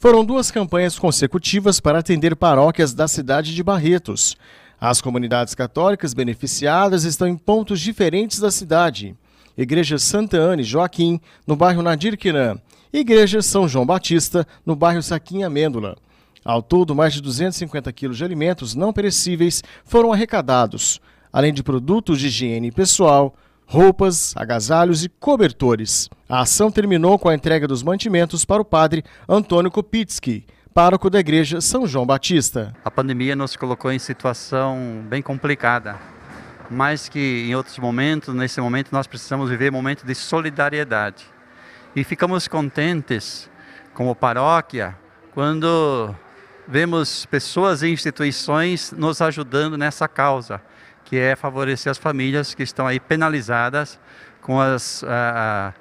Foram duas campanhas consecutivas para atender paróquias da cidade de Barretos. As comunidades católicas beneficiadas estão em pontos diferentes da cidade. Igreja Santa Ana e Joaquim, no bairro Nadir Quirã. Igreja São João Batista, no bairro Saquinha Amêndola. Ao todo, mais de 250 quilos de alimentos não perecíveis foram arrecadados, além de produtos de higiene pessoal, roupas, agasalhos e cobertores. A ação terminou com a entrega dos mantimentos para o padre Antônio Kopitsky, pároco da igreja São João Batista. A pandemia nos colocou em situação bem complicada, mas que em outros momentos, nesse momento nós precisamos viver um momento de solidariedade. E ficamos contentes como paróquia quando vemos pessoas e instituições nos ajudando nessa causa que é favorecer as famílias que estão aí penalizadas com as, a,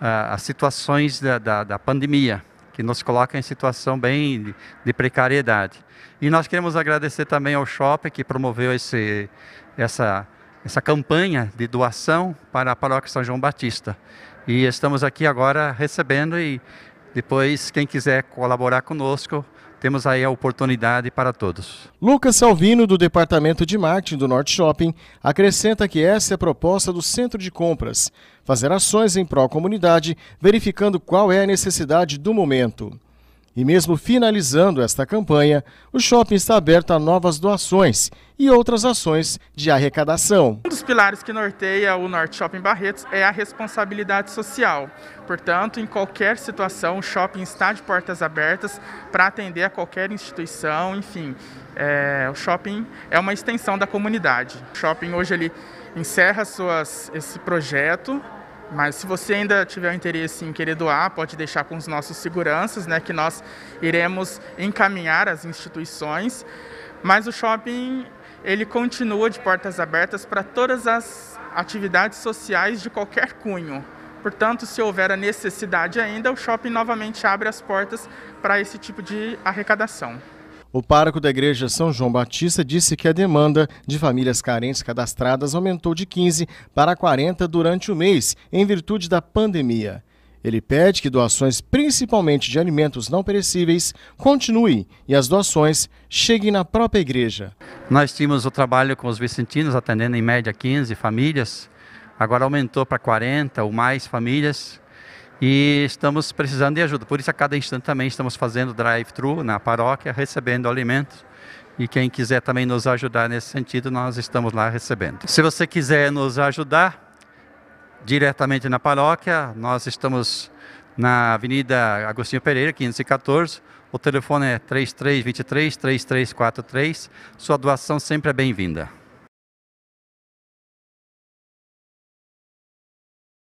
a, as situações da, da, da pandemia que nos coloca em situação bem de precariedade. E nós queremos agradecer também ao Shopping que promoveu esse, essa, essa campanha de doação para a Paróquia São João Batista. E estamos aqui agora recebendo e depois quem quiser colaborar conosco temos aí a oportunidade para todos. Lucas Salvino, do Departamento de Marketing do Norte Shopping, acrescenta que essa é a proposta do Centro de Compras: fazer ações em pró-comunidade, verificando qual é a necessidade do momento. E mesmo finalizando esta campanha, o shopping está aberto a novas doações e outras ações de arrecadação. Um dos pilares que norteia o Norte Shopping Barretos é a responsabilidade social. Portanto, em qualquer situação, o shopping está de portas abertas para atender a qualquer instituição, enfim. É, o shopping é uma extensão da comunidade. O shopping hoje ele encerra suas, esse projeto mas se você ainda tiver interesse em querer doar, pode deixar com os nossos seguranças, né, que nós iremos encaminhar as instituições. Mas o shopping ele continua de portas abertas para todas as atividades sociais de qualquer cunho. Portanto, se houver a necessidade ainda, o shopping novamente abre as portas para esse tipo de arrecadação. O pároco da igreja São João Batista disse que a demanda de famílias carentes cadastradas aumentou de 15 para 40 durante o mês, em virtude da pandemia. Ele pede que doações, principalmente de alimentos não perecíveis, continuem e as doações cheguem na própria igreja. Nós tínhamos o trabalho com os vicentinos, atendendo em média 15 famílias, agora aumentou para 40 ou mais famílias e estamos precisando de ajuda. Por isso, a cada instante também estamos fazendo drive-thru na paróquia, recebendo alimentos. E quem quiser também nos ajudar nesse sentido, nós estamos lá recebendo. Se você quiser nos ajudar diretamente na paróquia, nós estamos na Avenida Agostinho Pereira, 514. O telefone é 3323 3343. Sua doação sempre é bem-vinda.